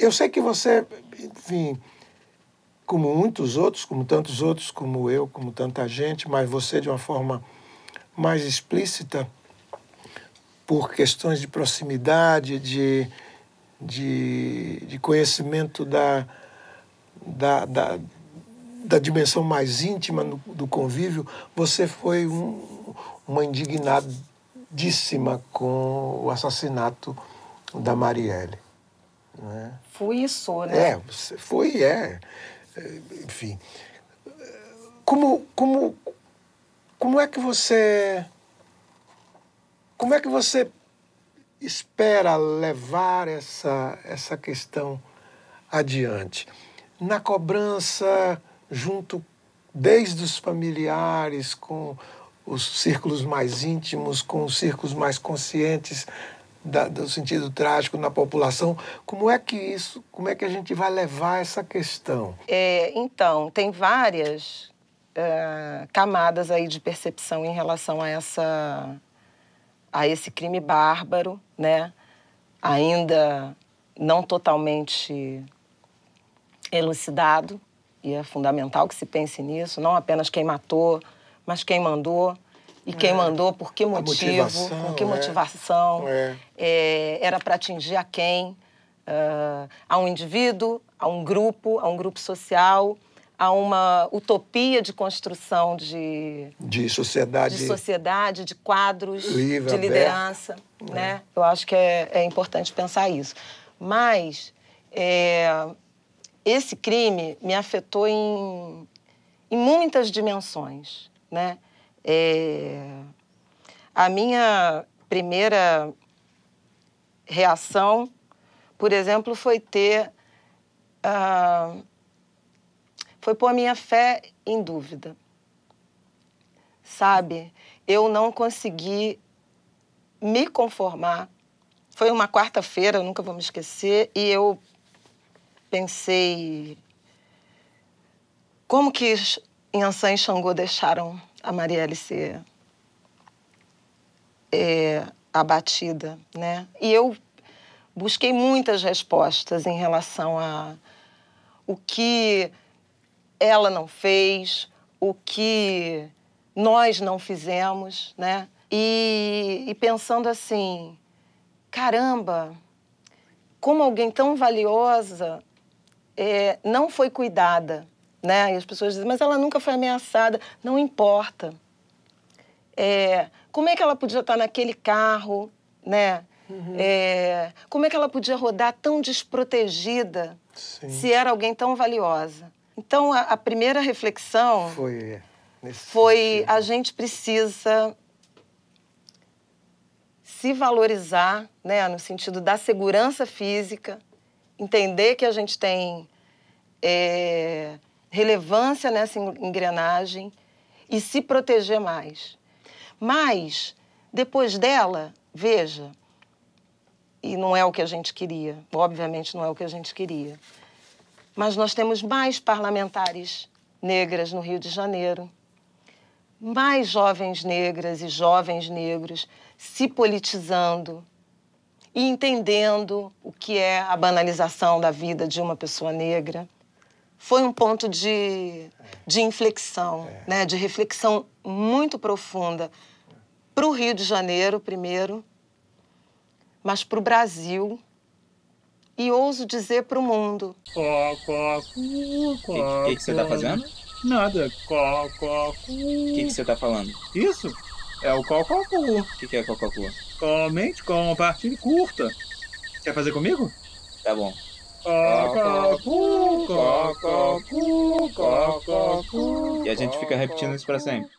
Eu sei que você, enfim, como muitos outros, como tantos outros, como eu, como tanta gente, mas você de uma forma mais explícita, por questões de proximidade, de, de, de conhecimento da, da, da, da, dimensão mais íntima do, do convívio, você foi um, uma indignadíssima com o assassinato da Marielle. Né? Fui e sou, né? É, foi e é. Enfim. Como, como, como é que você. Como é que você espera levar essa, essa questão adiante? Na cobrança, junto desde os familiares, com os círculos mais íntimos, com os círculos mais conscientes da, do sentido trágico na população. Como é que isso, como é que a gente vai levar essa questão? É, então, tem várias uh, camadas aí de percepção em relação a essa a esse crime bárbaro, né? Ainda não totalmente elucidado e é fundamental que se pense nisso, não apenas quem matou, mas quem mandou, e quem é. mandou, por que motivo, com que né? motivação, é. É, era para atingir a quem, uh, a um indivíduo, a um grupo, a um grupo social, a uma utopia de construção de, de sociedade, de sociedade, de quadros, livre, de liderança, né? É. Eu acho que é, é, importante pensar isso. Mas é, esse crime me afetou em, em muitas dimensões, né? É... A minha primeira reação, por exemplo, foi ter. Uh... Foi pôr a minha fé em dúvida. Sabe? Eu não consegui me conformar. Foi uma quarta-feira, eu nunca vou me esquecer, e eu pensei como que Inhansã e Xangô deixaram a Marielle ser é, abatida, né? E eu busquei muitas respostas em relação a o que ela não fez, o que nós não fizemos, né? E, e pensando assim, caramba, como alguém tão valiosa é, não foi cuidada. Né? E as pessoas dizem, mas ela nunca foi ameaçada. Não importa. É, como é que ela podia estar naquele carro, né? Uhum. É, como é que ela podia rodar tão desprotegida Sim. se era alguém tão valiosa? Então, a, a primeira reflexão foi, foi a gente precisa se valorizar, né, no sentido da segurança física, entender que a gente tem é, relevância nessa engrenagem e se proteger mais. Mas, depois dela, veja, e não é o que a gente queria, obviamente não é o que a gente queria, mas nós temos mais parlamentares negras no Rio de Janeiro, mais jovens negras e jovens negros se politizando e entendendo o que é a banalização da vida de uma pessoa negra foi um ponto de, de inflexão, é. né, de reflexão muito profunda para o Rio de Janeiro, primeiro, mas para o Brasil e ouso dizer para o mundo. O que, que, que, você está fazendo? Nada. O que, que você está falando? Isso é o Cococu. O que, que é Cococu? Comente, compartilhe, curta. Quer fazer comigo? Tá bom. E a gente fica repetindo isso para sempre.